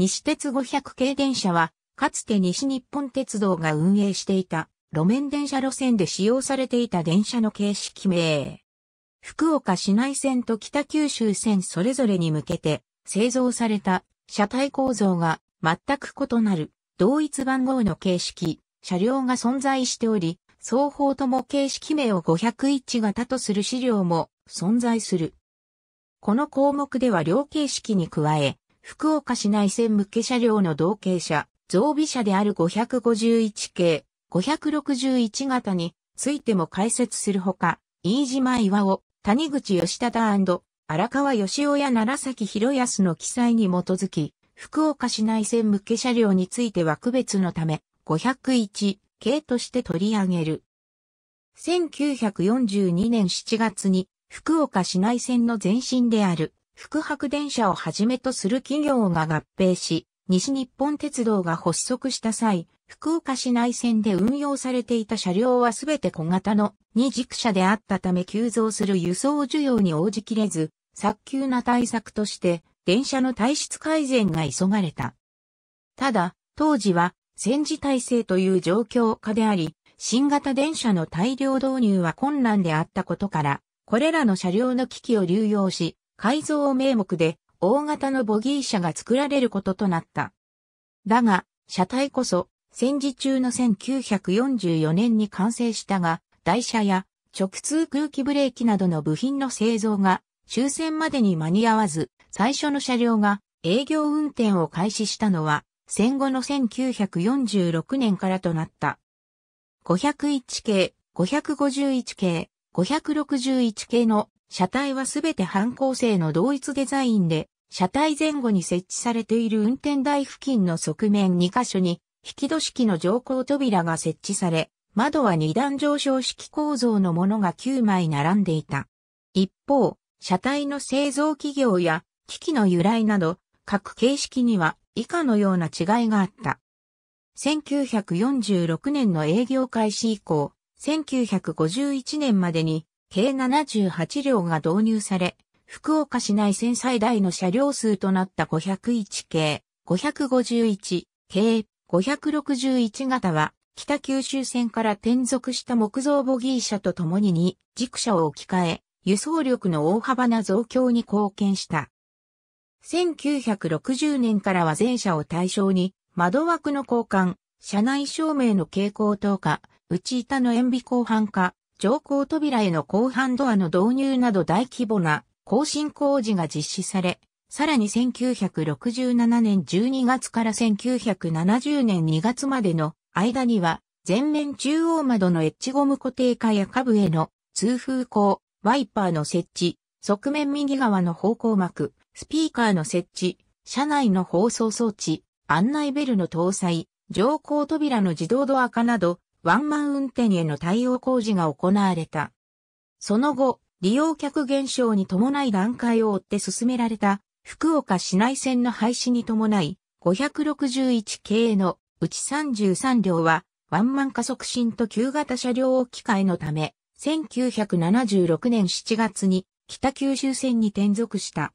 西鉄500系電車は、かつて西日本鉄道が運営していた路面電車路線で使用されていた電車の形式名。福岡市内線と北九州線それぞれに向けて製造された車体構造が全く異なる同一番号の形式、車両が存在しており、双方とも形式名を501型とする資料も存在する。この項目では両形式に加え、福岡市内線向け車両の同型車、増備車である551系、561型についても解説するほか、飯島岩尾、谷口義忠荒川義雄や奈良崎博康の記載に基づき、福岡市内線向け車両については区別のため、501系として取り上げる。1942年7月に福岡市内線の前身である福白電車をはじめとする企業が合併し、西日本鉄道が発足した際、福岡市内線で運用されていた車両はすべて小型の二軸車であったため急増する輸送需要に応じきれず、早急な対策として電車の体質改善が急がれた。ただ、当時は戦時体制という状況下であり、新型電車の大量導入は困難であったことから、これらの車両の機器を流用し、改造名目で大型のボギー車が作られることとなった。だが、車体こそ戦時中の1944年に完成したが、台車や直通空気ブレーキなどの部品の製造が終戦までに間に合わず、最初の車両が営業運転を開始したのは戦後の1946年からとなった。501系、551系、561系の車体はすべて半構成の同一デザインで、車体前後に設置されている運転台付近の側面2箇所に、引き戸式の乗降扉が設置され、窓は2段上昇式構造のものが9枚並んでいた。一方、車体の製造企業や機器の由来など、各形式には以下のような違いがあった。1946年の営業開始以降、1951年までに計78両が導入され、福岡市内線最大の車両数となった501系、551系、561型は、北九州線から転属した木造ボギー車と共に2軸車を置き換え、輸送力の大幅な増強に貢献した。1960年からは全車を対象に、窓枠の交換、車内照明の蛍光灯化、内板の塩ビ交換化、乗降扉への後半ドアの導入など大規模な更新工事が実施され、さらに1967年12月から1970年2月までの間には、前面中央窓のエッジゴム固定化や下部への通風口、ワイパーの設置、側面右側の方向幕、スピーカーの設置、車内の放送装置、案内ベルの搭載、乗降扉の自動ドア化など、ワンマン運転への対応工事が行われた。その後、利用客減少に伴い段階を追って進められた福岡市内線の廃止に伴い、561系のうち33両はワンマン加速進と旧型車両を機換のため、1976年7月に北九州線に転属した。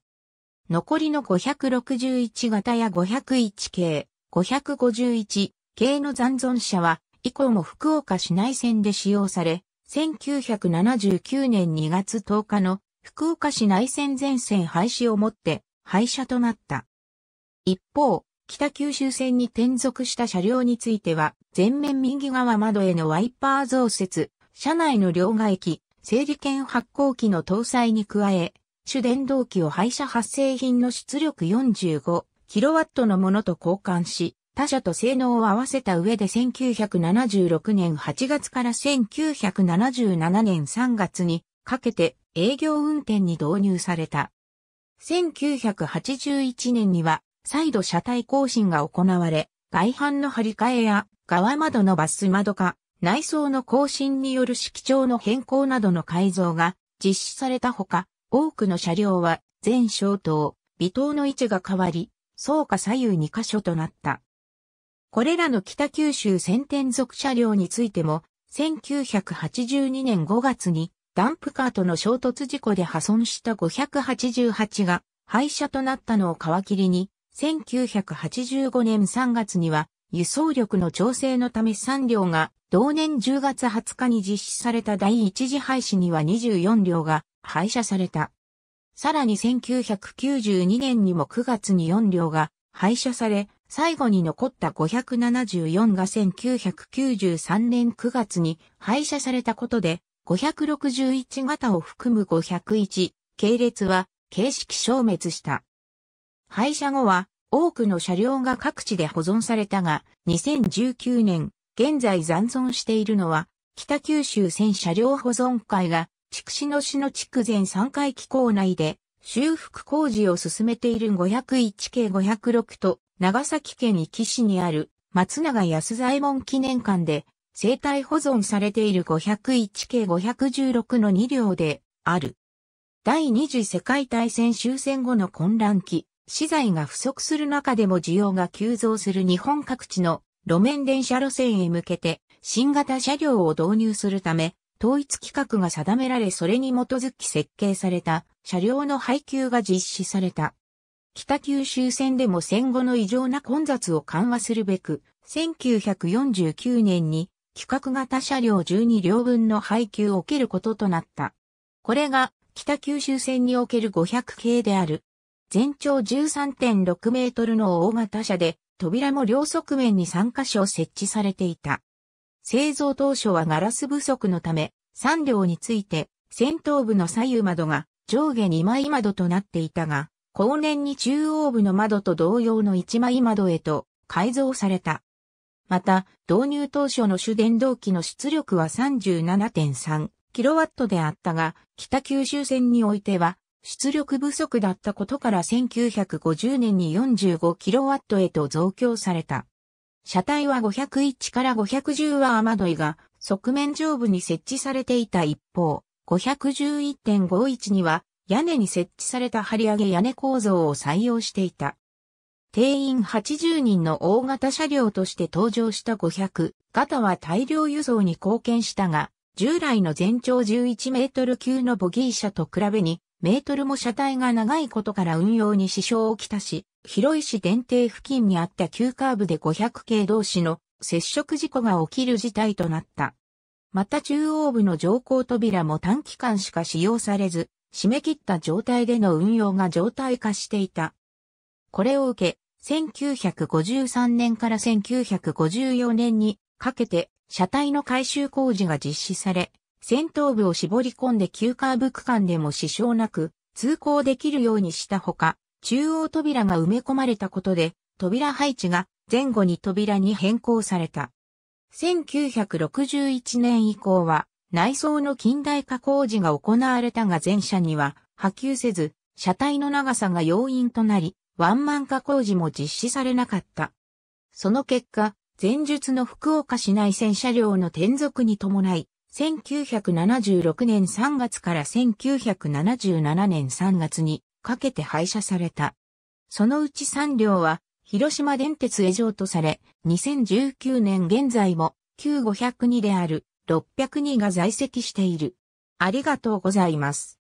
残りの561型や501系、551系の残存車は以降も福岡市内線で使用され、1979年2月10日の福岡市内線全線廃止をもって廃車となった。一方、北九州線に転属した車両については、前面右側窓へのワイパー増設、車内の両替機、整理券発行機の搭載に加え、主電動機を廃車発生品の出力 45kW のものと交換し、他社と性能を合わせた上で1976年8月から1977年3月にかけて営業運転に導入された。1981年には再度車体更新が行われ、外反の張り替えや側窓のバス窓化、内装の更新による色調の変更などの改造が実施されたほか、多くの車両は全消灯、微灯の位置が変わり、倉下左右2箇所となった。これらの北九州先天属車両についても、1982年5月にダンプカーとの衝突事故で破損した588が廃車となったのを皮切りに、1985年3月には輸送力の調整のため3両が同年10月20日に実施された第一次廃止には24両が廃車された。さらに1992年にも9月に4両が廃車され、最後に残った574が1993年9月に廃車されたことで、561型を含む501系列は形式消滅した。廃車後は多くの車両が各地で保存されたが、2019年、現在残存しているのは、北九州線車両保存会が、筑紫野市の筑前3回機構内で、修復工事を進めている501系506と長崎県壱岐市にある松永安左衛門記念館で生態保存されている501系516の2両である。第二次世界大戦終戦後の混乱期、資材が不足する中でも需要が急増する日本各地の路面電車路線へ向けて新型車両を導入するため、統一規格が定められそれに基づき設計された車両の配給が実施された。北九州線でも戦後の異常な混雑を緩和するべく、1949年に規格型車両12両分の配給を受けることとなった。これが北九州線における500系である。全長13.6メートルの大型車で、扉も両側面に3箇所設置されていた。製造当初はガラス不足のため、3両について、先頭部の左右窓が上下2枚窓となっていたが、後年に中央部の窓と同様の一枚窓へと改造された。また、導入当初の主電動機の出力は 37.3kW であったが、北九州線においては、出力不足だったことから1950年に 45kW へと増強された。車体は501から510は雨どいが側面上部に設置されていた一方、511.51には屋根に設置された張り上げ屋根構造を採用していた。定員80人の大型車両として登場した500型は大量輸送に貢献したが、従来の全長11メートル級のボギー車と比べに、メートルも車体が長いことから運用に支障をきたし、広石電停付近にあった急カーブで500系同士の接触事故が起きる事態となった。また中央部の乗降扉も短期間しか使用されず、締め切った状態での運用が常態化していた。これを受け、1953年から1954年にかけて車体の改修工事が実施され、先頭部を絞り込んで急カーブ区間でも支障なく通行できるようにしたほか、中央扉が埋め込まれたことで、扉配置が前後に扉に変更された。1961年以降は内装の近代化工事が行われたが前車には波及せず、車体の長さが要因となり、ワンマン化工事も実施されなかった。その結果、前述の福岡市内線車両の転属に伴い、1976年3月から1977年3月にかけて廃車された。そのうち3両は広島電鉄へ譲渡され、2019年現在も Q502 である602が在籍している。ありがとうございます。